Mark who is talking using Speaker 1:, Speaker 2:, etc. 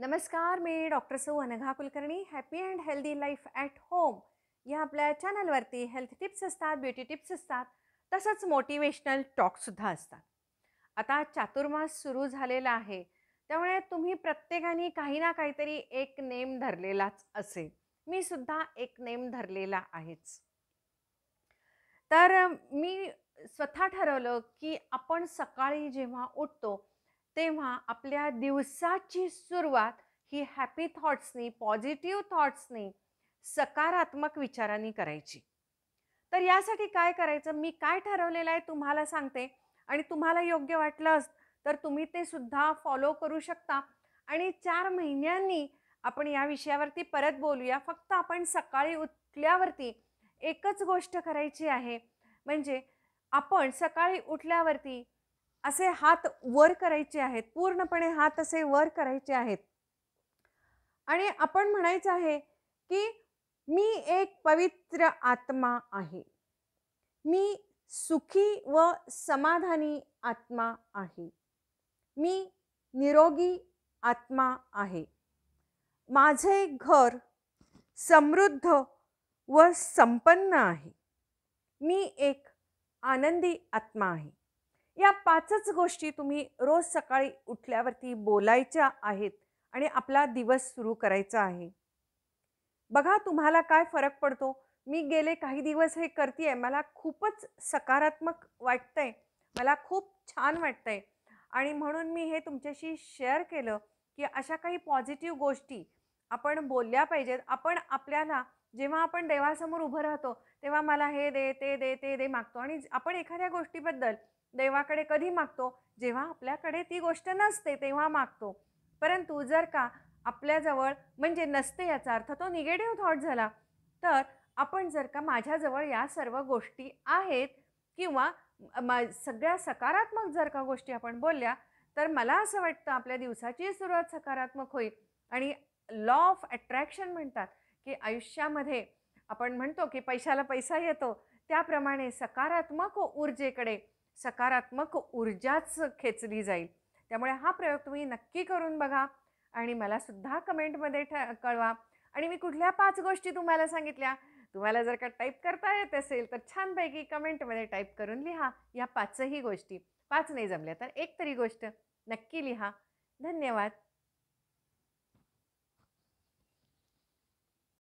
Speaker 1: नमस्कार मी डॉक्टर सौ Anagha Kulkarni happy and healthy life at home या आपल्या चॅनलवरती हेल्थ टिप्स असतात ब्युटी टिप्स असतात तसंच मोटिवेशनल टॉकसुद्धा असतात आता चातुर्मास सुरू झालेला आहे त्यामुळे तुम्ही प्रत्येकाने काही ना काहीतरी एक नेम धरलेलाच असेल मी सुद्धा एक नेम धरलेला आहेच तर मी स्वतः ठरवलं की आपण सकाळी जेव्हा उठतो तेव्हा आपल्या दिवसाची सुरुवात ही हॅपी थॉट्सनी पॉझिटिव्ह थॉट्सनी सकारात्मक विचारांनी करायची तर यासाठी काय करायचं मी काय ठरवलेलं आहे तुम्हाला सांगते आणि तुम्हाला योग्य वाटलं तर तुम्ही ते सुद्धा फॉलो करू शकता आणि चार महिन्यांनी आपण या विषयावरती परत बोलूया फक्त आपण सकाळी उठल्यावरती एकच गोष्ट करायची आहे म्हणजे आपण सकाळी उठल्यावरती असे हात वर करायचे आहेत पूर्णपणे हात असे वर करायचे आहेत आणि आपण म्हणायचं आहे की मी एक पवित्र आत्मा आहे मी सुखी व समाधानी आत्मा आहे मी निरोगी आत्मा आहे माझे घर समृद्ध व संपन्न आहे मी एक आनंदी आत्मा आहे या पाचच गोष्टी तुम्ही रोज सकाळी उठल्यावरती बोलायच्या आहेत आणि आपला दिवस सुरू करायचा आहे बघा तुम्हाला काय फरक पडतो मी गेले काही दिवस हे करते मला खूपच सकारात्मक वाटतंय मला खूप छान वाटतंय आणि म्हणून मी हे तुमच्याशी शेअर केलं की अशा काही पॉझिटिव्ह गोष्टी आपण बोलल्या पाहिजेत आपण आपल्याला जेव्हा आपण देवासमोर उभं राहतो तेव्हा मला हे दे ते दे ते दे मागतो आणि आपण एखाद्या गोष्टीबद्दल देवाकडे कधी मागतो जेव्हा आपल्याकडे ती गोष्ट नसते तेव्हा मागतो परंतु जर का आपल्याजवळ म्हणजे नसते याचा अर्थ तो निगेटिव्ह थॉट झाला तर आपण जर का माझ्याजवळ या सर्व गोष्टी आहेत किंवा मा सगळ्या सकारात्मक जर का गोष्टी आपण बोलल्या तर मला असं वाटतं आपल्या दिवसाची सुरुवात सकारात्मक होईल आणि लॉ ऑफ अट्रॅक्शन म्हणतात की आयुष्यामध्ये आपण म्हणतो की पैशाला पैसा येतो त्याप्रमाणे सकारात्मक ऊर्जेकडे सकारात्मक ऊर्जाच खेचली जाईल त्यामुळे हा प्रयोग तुम्ही नक्की करून बघा आणि मला सुद्धा कमेंटमध्ये ठ कळवा आणि मी कुठल्या पाच गोष्टी तुम्हाला सांगितल्या तुम्हाला जर का टाईप करता येत असेल तर छानपैकी कमेंटमध्ये टाईप करून लिहा या पाचही गोष्टी पाच नाही जमल्या तर एक तरी गोष्ट नक्की लिहा धन्यवाद